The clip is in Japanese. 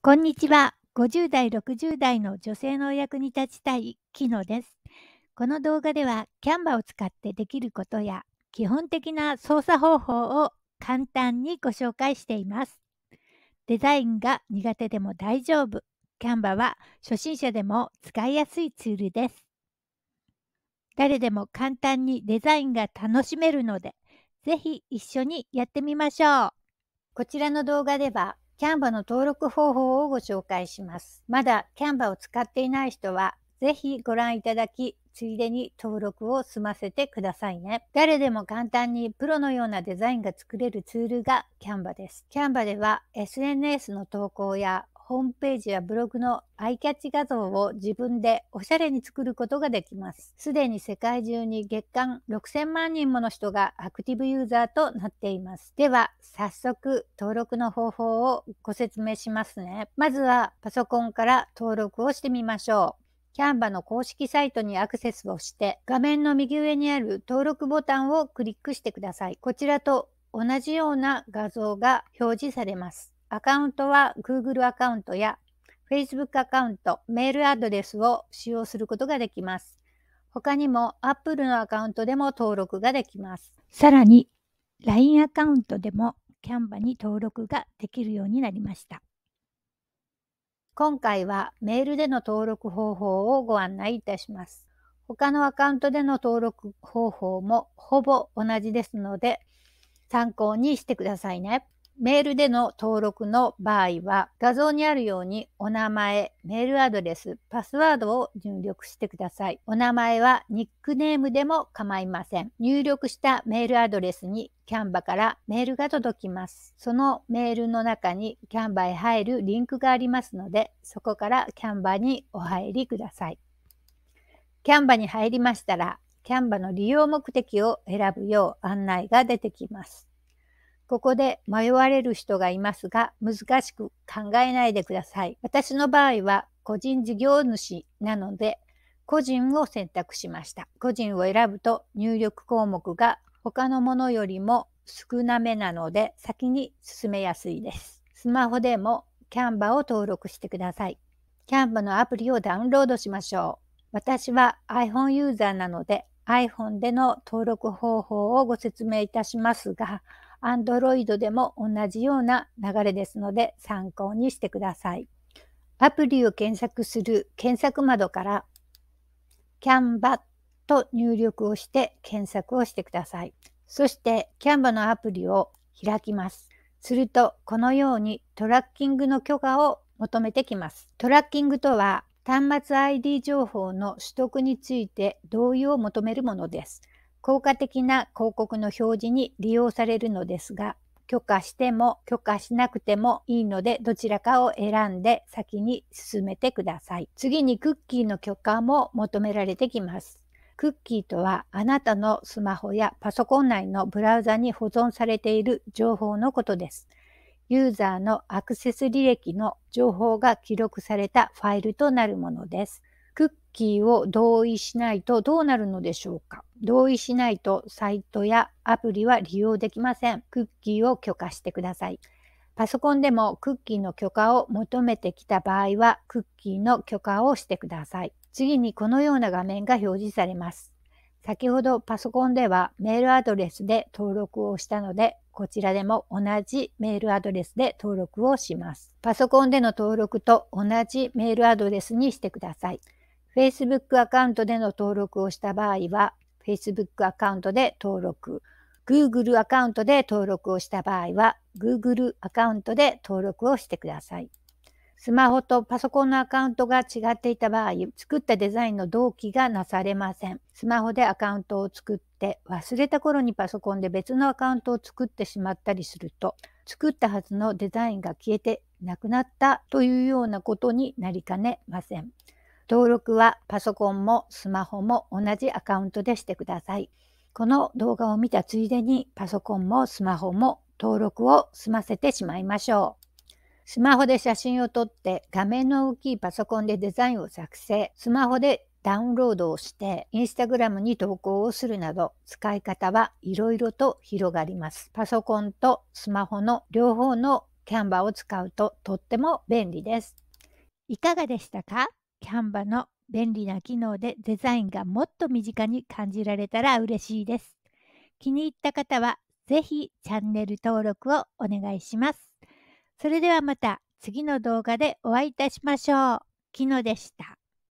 こんにちは。50代、60代の女性のお役に立ちたい、キノです。この動画では、キャンバを使ってできることや、基本的な操作方法を簡単にご紹介しています。デザインが苦手でも大丈夫。キャンバは初心者でも使いやすいツールです。誰でも簡単にデザインが楽しめるので、ぜひ一緒にやってみましょう。こちらの動画では、Canva の登録方法をご紹介します。まだ Canva を使っていない人は、ぜひご覧いただき、ついでに登録を済ませてくださいね。誰でも簡単にプロのようなデザインが作れるツールが Canva です。Canva では SNS の投稿やホームページやブログのアイキャッチ画像を自分でおしゃれに作ることができます。すでに世界中に月間6000万人もの人がアクティブユーザーとなっています。では、早速登録の方法をご説明しますね。まずはパソコンから登録をしてみましょう。Canva の公式サイトにアクセスをして、画面の右上にある登録ボタンをクリックしてください。こちらと同じような画像が表示されます。アカウントは Google アカウントや Facebook アカウント、メールアドレスを使用することができます。他にも Apple のアカウントでも登録ができます。さらに LINE アカウントでも Canva に登録ができるようになりました。今回はメールでの登録方法をご案内いたします。他のアカウントでの登録方法もほぼ同じですので参考にしてくださいね。メールでの登録の場合は、画像にあるようにお名前、メールアドレス、パスワードを入力してください。お名前はニックネームでも構いません。入力したメールアドレスに Canva からメールが届きます。そのメールの中に Canva へ入るリンクがありますので、そこから Canva にお入りください。Canva に入りましたら、Canva の利用目的を選ぶよう案内が出てきます。ここで迷われる人がいますが、難しく考えないでください。私の場合は、個人事業主なので、個人を選択しました。個人を選ぶと入力項目が他のものよりも少なめなので、先に進めやすいです。スマホでも Canva を登録してください。Canva のアプリをダウンロードしましょう。私は iPhone ユーザーなので、iPhone での登録方法をご説明いたしますが、Android でも同じような流れですので参考にしてください。アプリを検索する検索窓から Canva と入力をして検索をしてください。そして Canva のアプリを開きます。するとこのようにトラッキングの許可を求めてきます。トラッキングとは端末 ID 情報の取得について同意を求めるものです。効果的な広告の表示に利用されるのですが、許可しても許可しなくてもいいのでどちらかを選んで先に進めてください。次にクッキーの許可も求められてきます。クッキーとはあなたのスマホやパソコン内のブラウザに保存されている情報のことです。ユーザーのアクセス履歴の情報が記録されたファイルとなるものです。クッキーを同意しないとどうなるのでしょうか同意しないとサイトやアプリは利用できません。クッキーを許可してください。パソコンでもクッキーの許可を求めてきた場合は、クッキーの許可をしてください。次にこのような画面が表示されます。先ほどパソコンではメールアドレスで登録をしたので、こちらでも同じメールアドレスで登録をします。パソコンでの登録と同じメールアドレスにしてください。Facebook アカウントでの登録をした場合は、Facebook アカウントで登録、Google アカウントで登録をした場合は、Google アカウントで登録をしてください。スマホとパソコンのアカウントが違っていた場合、作ったデザインの同期がなされません。スマホでアカウントを作って、忘れた頃にパソコンで別のアカウントを作ってしまったりすると、作ったはずのデザインが消えてなくなったというようなことになりかねません。登録はパソコンもスマホも同じアカウントでしてください。この動画を見たついでにパソコンもスマホも登録を済ませてしまいましょう。スマホで写真を撮って画面の大きいパソコンでデザインを作成、スマホでダウンロードをしてインスタグラムに投稿をするなど使い方はいろいろと広がります。パソコンとスマホの両方のキャンバーを使うととっても便利です。いかがでしたかキャンバの便利な機能でデザインがもっと身近に感じられたら嬉しいです。気に入った方はぜひチャンネル登録をお願いします。それではまた次の動画でお会いいたしましょう。きのでした。